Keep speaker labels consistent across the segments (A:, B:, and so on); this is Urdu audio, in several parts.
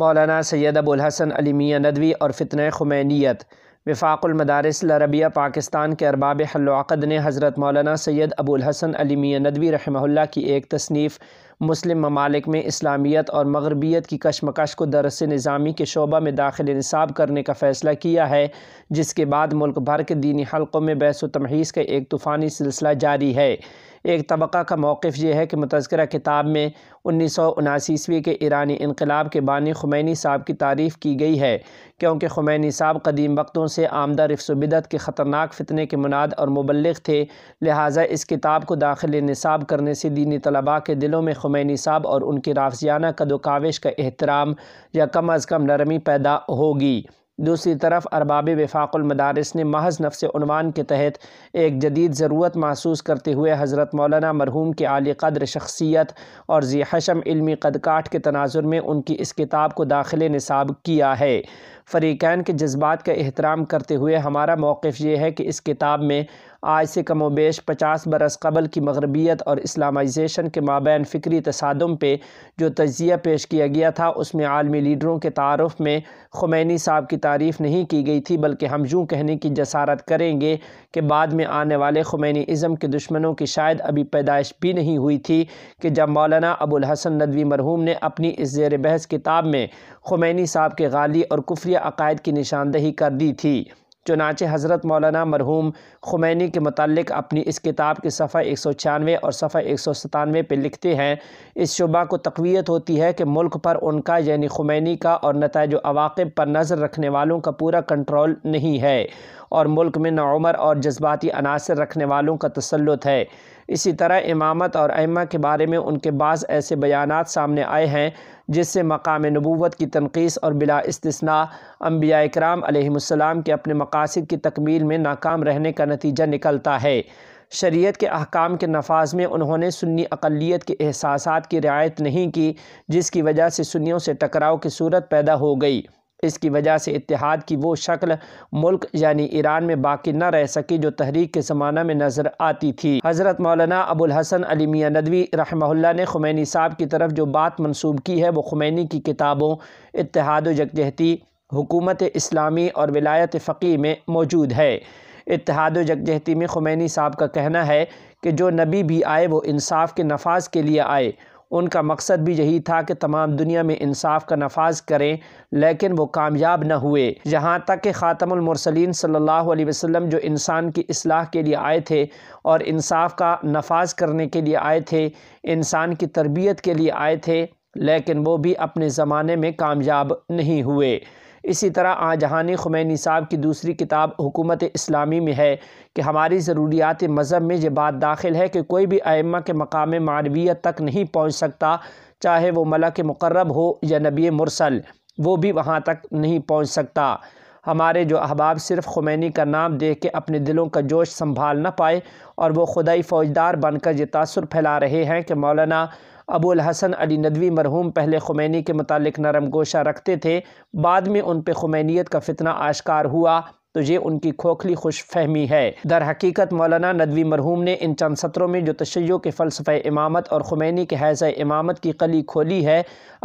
A: مولانا سید ابو الحسن علی میاں ندوی اور فتنہ خمینیت وفاق المدارس لربیہ پاکستان کے ارباب حل و عقد نے حضرت مولانا سید الحسن علی میاں ندوی رحمہ اللہ کی ایک تصنیف مسلم ممالک میں اسلامیت اور مغربیت کی کشمکش کو درس نظامی کے شعبہ میں داخل نصاب کرنے کا فیصلہ کیا ہے جس کے بعد ملک بھر کے دینی حلقوں میں بحث و تمہیث کا ایک طوفانی سلسلہ جاری ہے ایک طبقہ کا موقف یہ ہے کہ متذکرہ کتاب میں انیس سو اناسی عیسوی کے ایرانی انقلاب کے بانی خمینی صاحب کی تعریف کی گئی ہے کیونکہ خمینی صاحب قدیم وقتوں سے آمدہ رفس و بدت کے خطرناک فتنے کے مناد اور مبلغ تھے لہٰذا اس کتاب کو داخل نصاب کرنے سے دینی طلباء کے دلوں میں خمینی صاحب اور ان کی رافضیانہ کاوش کا احترام یا کم از کم نرمی پیدا ہوگی دوسری طرف ارباب وفاق المدارس نے محض نفس عنوان کے تحت ایک جدید ضرورت محسوس کرتے ہوئے حضرت مولانا مرحوم کے عالی قدر شخصیت اور ذی حشم علمی قدکاٹ کے تناظر میں ان کی اس کتاب کو داخل نصاب کیا ہے فریقین کے جذبات کا احترام کرتے ہوئے ہمارا موقف یہ ہے کہ اس کتاب میں آج سے کم و بیش پچاس برس قبل کی مغربیت اور اسلامائزیشن کے مابین فکری تصادم پہ جو تجزیہ پیش کیا گیا تھا اس میں عالمی لیڈروں کے تعارف میں خمینی صاحب کی تعریف نہیں کی گئی تھی بلکہ ہم یوں کہنے کی جسارت کریں گے کہ بعد میں آنے والے خمینی عزم کے دشمنوں کی شاید ابھی پیدائش بھی نہیں ہوئی تھی کہ جب مولانا ابو الحسن ندوی مرحوم نے اپنی اس زیر بحث کتاب میں خمینی صاحب کے غالی اور کفری عقائد کی نشاندہی کر دی تھی چنانچہ حضرت مولانا مرحوم خمینی کے متعلق اپنی اس کتاب کی صفحہ 196 اور صفحہ 197 پہ لکھتے ہیں اس شعبہ کو تقویت ہوتی ہے کہ ملک پر ان کا یعنی خمینی کا اور نتائج و عواقب پر نظر رکھنے والوں کا پورا کنٹرول نہیں ہے اور ملک میں نعمر اور جذباتی عناصر رکھنے والوں کا تسلط ہے اسی طرح امامت اور ائمہ کے بارے میں ان کے بعض ایسے بیانات سامنے آئے ہیں جس سے مقام نبوت کی تنقیص اور بلا استثناء انبیاء کرام علیہم السلام کے اپنے مقاصد کی تکمیل میں ناکام رہنے کا نتیجہ نکلتا ہے شریعت کے احکام کے نفاذ میں انہوں نے سنی اقلیت کے احساسات کی رعایت نہیں کی جس کی وجہ سے سنیوں سے ٹکراؤ کی صورت پیدا ہو گئی اس کی وجہ سے اتحاد کی وہ شکل ملک یعنی ایران میں باقی نہ رہ سکی جو تحریک کے زمانہ میں نظر آتی تھی حضرت مولانا ابو الحسن علی میاں ندوی رحمہ اللہ نے خمینی صاحب کی طرف جو بات منسوب کی ہے وہ خمینی کی کتابوں اتحاد و جگجہتی حکومت اسلامی اور ولایت فقی میں موجود ہے اتحاد و جگجہتی میں خمینی صاحب کا کہنا ہے کہ جو نبی بھی آئے وہ انصاف کے نفاذ کے لیے آئے ان کا مقصد بھی یہی تھا کہ تمام دنیا میں انصاف کا نفاذ کریں لیکن وہ کامیاب نہ ہوئے جہاں تک کہ خاتم المرسلین صلی اللہ علیہ وسلم جو انسان کی اصلاح کے لیے آئے تھے اور انصاف کا نفاذ کرنے کے لیے آئے تھے انسان کی تربیت کے لیے آئے تھے لیکن وہ بھی اپنے زمانے میں کامیاب نہیں ہوئے اسی طرح آجہانی خمینی صاحب کی دوسری کتاب حکومت اسلامی میں ہے کہ ہماری ضروریات مذہب میں یہ بات داخل ہے کہ کوئی بھی ائمہ کے مقام معنویت تک نہیں پہنچ سکتا چاہے وہ ملک مقرب ہو یا نبی مرسل وہ بھی وہاں تک نہیں پہنچ سکتا ہمارے جو احباب صرف خمینی کا نام دیکھ کے اپنے دلوں کا جوش سنبھال نہ پائے اور وہ خدائی فوجدار بن کر یہ تاثر پھیلا رہے ہیں کہ مولانا ابو الحسن علی ندوی مرحوم پہلے خمینی کے متعلق نرم گوشہ رکھتے تھے بعد میں ان پہ خمینیت کا فتنہ آشکار ہوا تو یہ ان کی کھوکھلی خوش فہمی ہے در حقیقت مولانا ندوی مرحوم نے ان چند سطروں میں جو تشیع کے فلسفہ امامت اور خمینی کے حیض امامت کی قلی کھولی ہے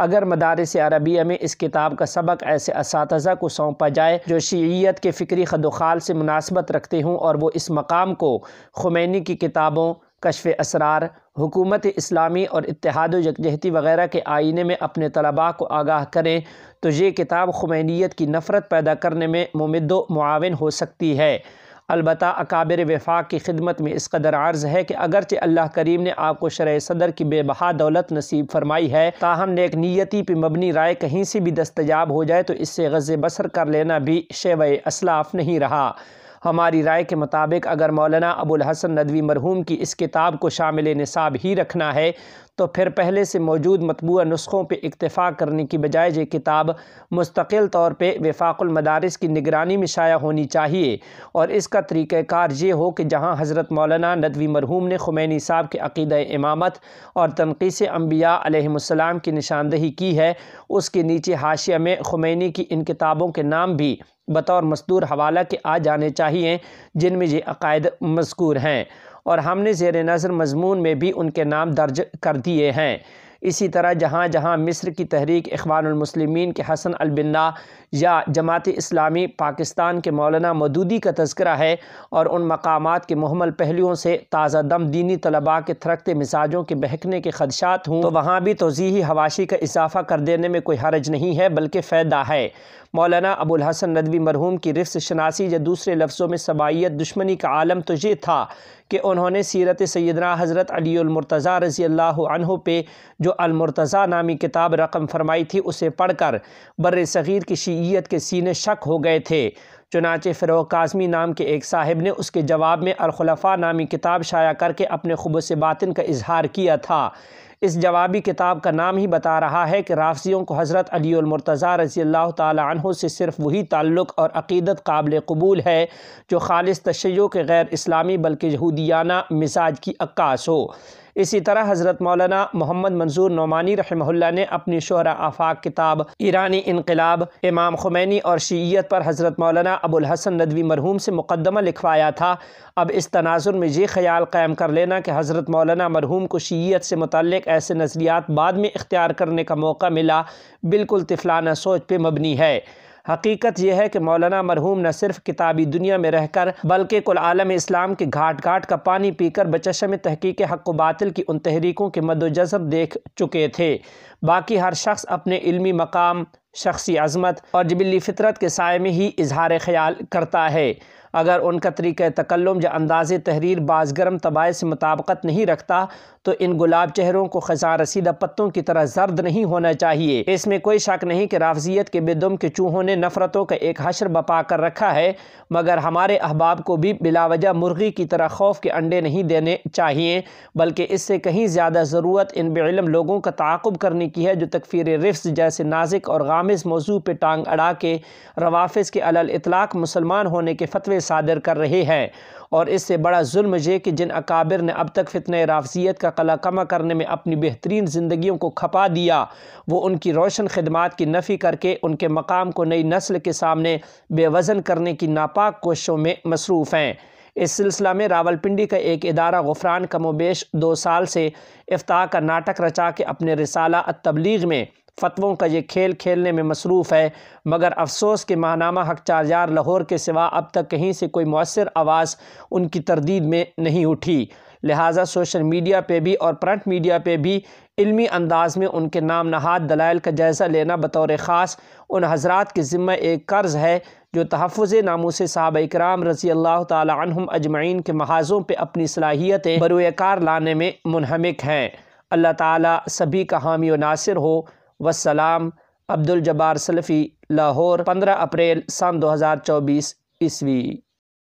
A: اگر مدارس عربیہ میں اس کتاب کا سبق ایسے اساتذہ کو سونپا جائے جو شیعیت کے فکری خد و خال سے مناسبت رکھتے ہوں اور وہ اس مقام کو خمینی کی کتابوں کشف اسرار حکومت اسلامی اور اتحاد و یکجہتی وغیرہ کے آئینے میں اپنے طلباء کو آگاہ کریں تو یہ کتاب خمینیت کی نفرت پیدا کرنے میں ممد و معاون ہو سکتی ہے البتہ اکابر وفاق کی خدمت میں اس قدر عرض ہے کہ اگرچہ اللہ کریم نے آپ کو شرع صدر کی بے بہا دولت نصیب فرمائی ہے تاہم نیک نیتی پہ مبنی رائے کہیں سے بھی دستیاب ہو جائے تو اس سے غز بسر کر لینا بھی شیوہ اسلاف نہیں رہا ہماری رائے کے مطابق اگر مولانا ابو الحسن ندوی مرحوم کی اس کتاب کو شامل نصاب ہی رکھنا ہے تو پھر پہلے سے موجود مطبوع نسخوں پہ اکتفا کرنے کی بجائے یہ کتاب مستقل طور پہ وفاق المدارس کی نگرانی میں شائع ہونی چاہیے اور اس کا طریقہ کار یہ ہو کہ جہاں حضرت مولانا ندوی مرحوم نے خمینی صاحب کے عقیدہ امامت اور تنقیص انبیاء علیہ السلام کی نشاندہی کی ہے اس کے نیچے حاشیہ میں خمینی کی ان کتابوں کے نام بھی بطور مستور حوالہ کے آ جانے چاہیے جن میں یہ عقائد مذکور ہیں اور ہم نے زیر نظر مضمون میں بھی ان کے نام درج کر دیے ہیں اسی طرح جہاں جہاں مصر کی تحریک اخوان المسلمین کے حسن البنا یا جماعت اسلامی پاکستان کے مولانا مدودی کا تذکرہ ہے اور ان مقامات کے محمل پہلوؤں سے تازہ دم دینی طلباء کے تھرکتے مزاجوں کے بہکنے کے خدشات ہوں تو وہاں بھی توضیحی حواشی کا اضافہ کر دینے میں کوئی حرج نہیں ہے بلکہ فائدہ ہے مولانا ابو الحسن ندوی مرحوم کی رقص شناسی یا دوسرے لفظوں میں سبائیت دشمنی کا عالم تو یہ تھا کہ انہوں نے سیرت سیدنا حضرت علی المرتضیٰ رضی اللہ عنہ پہ جو المرتضیٰ نامی کتاب رقم فرمائی تھی اسے پڑھ کر بر صغیر کی شیعیت کے سینے شک ہو گئے تھے چنانچہ فروغ کاظمی نام کے ایک صاحب نے اس کے جواب میں الخلفاء نامی کتاب شائع کر کے اپنے باطن کا اظہار کیا تھا اس جوابی کتاب کا نام ہی بتا رہا ہے کہ رافضیوں کو حضرت علی المرتضیٰ رضی اللہ تعالی عنہ سے صرف وہی تعلق اور عقیدت قابل قبول ہے جو خالص تشیعوں کے غیر اسلامی بلکہ یہودیانہ مزاج کی عکاس ہو اسی طرح حضرت مولانا محمد منظور نعمانی رحمہ اللہ نے اپنی شعرا آفاق کتاب ایرانی انقلاب امام خمینی اور شیعیت پر حضرت مولانا ابو الحسن ندوی مرحوم سے مقدمہ لکھوایا تھا اب اس تناظر میں یہ خیال قائم کر لینا کہ حضرت مولانا مرحوم کو شیعیت سے متعلق ایسے نظریات بعد میں اختیار کرنے کا موقع ملا بالکل طفلانہ سوچ پہ مبنی ہے حقیقت یہ ہے کہ مولانا مرحوم نہ صرف کتابی دنیا میں رہ کر بلکہ کل عالم اسلام کے گھاٹ گھاٹ کا پانی پی کر بچشم تحقیق حق و باطل کی ان تحریکوں کے مد و جذب دیکھ چکے تھے باقی ہر شخص اپنے علمی مقام شخصی عظمت اور جبلی فطرت کے سائے میں ہی اظہار خیال کرتا ہے اگر ان کا طریقہ تکلم یا انداز تحریر بعض گرم تباہ سے مطابقت نہیں رکھتا تو ان گلاب چہروں کو خزاں رسیدہ پتوں کی طرح زرد نہیں ہونا چاہیے اس میں کوئی شک نہیں کہ رافضیت کے بدم کے چوہوں نے نفرتوں کا ایک حشر بپا کر رکھا ہے مگر ہمارے احباب کو بھی بلا وجہ مرغی کی طرح خوف کے انڈے نہیں دینے چاہیے بلکہ اس سے کہیں زیادہ ضرورت ان بے علم لوگوں کا تعاقب کرنے کی ہے جو تکفیر رفض جیسے نازک اور غامز موضوع پہ ٹانگ اڑا کے روافظ کے علل اطلاق مسلمان ہونے کے فتوے کر رہے ہیں اور اس سے بڑا ظلم یہ کہ جن اکابر نے اب تک فتنہ رافضیت کا قلعہ کمہ کرنے میں اپنی بہترین زندگیوں کو کھپا دیا وہ ان کی روشن خدمات کی نفی کر کے ان کے مقام کو نئی نسل کے سامنے بے وزن کرنے کی ناپاک کوششوں میں مصروف ہیں اس سلسلہ میں راول پنڈی کا ایک ادارہ غفران کم و بیش دو سال سے افتاح کا ناٹک رچا کے اپنے رسالہ التبلیغ میں فتووں کا یہ کھیل کھیلنے میں مصروف ہے مگر افسوس کے ماہنامہ حق چار یار لاہور کے سوا اب تک کہیں سے کوئی مؤثر آواز ان کی تردید میں نہیں اٹھی لہٰذا سوشل میڈیا پہ بھی اور پرنٹ میڈیا پہ بھی علمی انداز میں ان کے نام نہاد دلائل کا جائزہ لینا بطور خاص ان حضرات کے ذمہ ایک قرض ہے جو تحفظ ناموس صحابہ اکرام رضی اللہ تعالی عنہم اجمعین کے محاذوں پہ اپنی صلاحیتیں بروئے کار لانے میں منہمک ہیں اللہ تعالی سبھی کا حامی و ناصر ہو وسلام عبدالجبار سلفی لاہور پندرہ اپریل سن دو ہزار چوبیس عیسوی